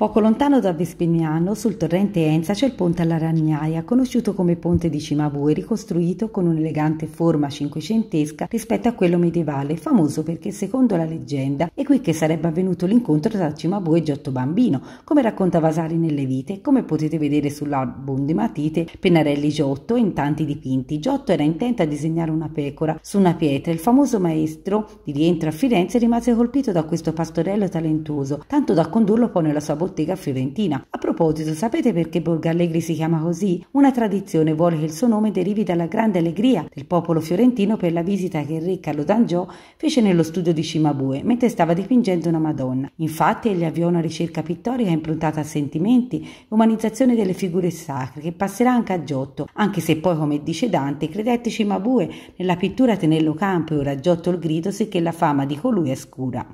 Poco lontano da Vespignano, sul torrente Enza, c'è il ponte alla Ragnaia, conosciuto come ponte di Cimabue, ricostruito con un'elegante forma cinquecentesca rispetto a quello medievale, famoso perché, secondo la leggenda, è qui che sarebbe avvenuto l'incontro tra Cimabue e Giotto Bambino, come racconta Vasari nelle vite come potete vedere sull'album di matite Pennarelli Giotto in tanti dipinti. Giotto era intento a disegnare una pecora su una pietra. Il famoso maestro di rientro a Firenze rimase colpito da questo pastorello talentuoso, tanto da condurlo poi nella sua bottega Bottega Fiorentina. A proposito, sapete perché Borgallegri si chiama così? Una tradizione vuole che il suo nome derivi dalla grande allegria del popolo fiorentino per la visita che il re Carlo d'Angiò fece nello studio di Cimabue mentre stava dipingendo una Madonna. Infatti egli avviò una ricerca pittorica improntata a sentimenti, umanizzazione delle figure sacre che passerà anche a Giotto, anche se poi, come dice Dante, credette Cimabue nella pittura tenerlo campo e ora Giotto il grido, sicché la fama di colui è scura.